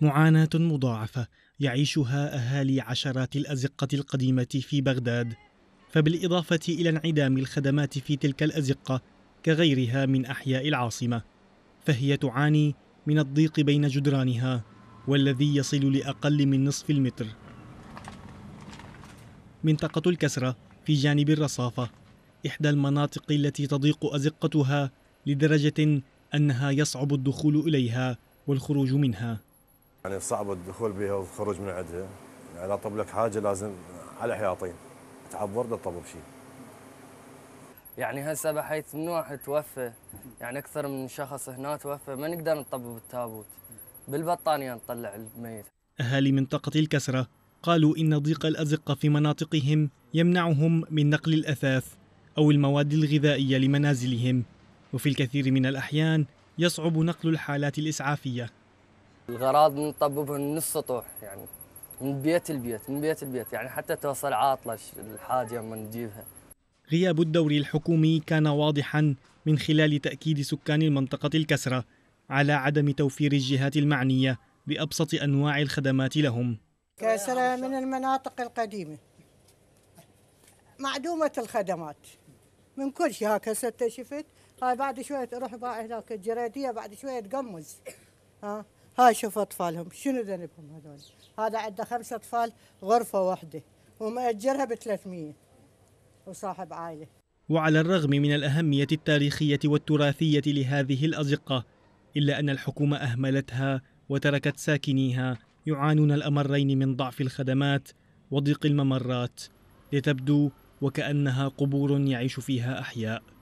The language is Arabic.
معاناة مضاعفة يعيشها أهالي عشرات الأزقة القديمة في بغداد فبالإضافة إلى انعدام الخدمات في تلك الأزقة كغيرها من أحياء العاصمة فهي تعاني من الضيق بين جدرانها والذي يصل لأقل من نصف المتر منطقة الكسرة في جانب الرصافة إحدى المناطق التي تضيق أزقتها لدرجة أنها يصعب الدخول إليها والخروج منها يعني صعب الدخول بها والخروج من عندها يعني طب لك حاجه لازم على حياطين تعبر له طب شيء يعني هسه بحيث من واحد توفى يعني اكثر من شخص هنا توفى ما نقدر نطبب التابوت بالبطانيه نطلع الميت اهالي منطقه الكسره قالوا ان ضيق الازقه في مناطقهم يمنعهم من نقل الاثاث او المواد الغذائيه لمنازلهم وفي الكثير من الاحيان يصعب نقل الحالات الإسعافية الغراض نطببهم من السطوح يعني من بيت البيت من بيت البيت يعني حتى توصل عاطلة الحاجة ما نجيبها غياب الدور الحكومي كان واضحا من خلال تأكيد سكان المنطقة الكسرة على عدم توفير الجهات المعنية بأبسط أنواع الخدمات لهم كسرة من المناطق القديمة معدومة الخدمات من كل شيء هكذا شفت هاي بعد شوية تروح باع هناك الجريدية بعد شوية تقمز ها هاي شوف أطفالهم شنو ذنبهم هذول هذا عنده خمسة أطفال غرفة واحدة ومأجرها ب 300 وصاحب عائلة وعلى الرغم من الأهمية التاريخية والتراثية لهذه الأزقة إلا أن الحكومة أهملتها وتركت ساكنيها يعانون الأمرين من ضعف الخدمات وضيق الممرات لتبدو وكأنها قبور يعيش فيها أحياء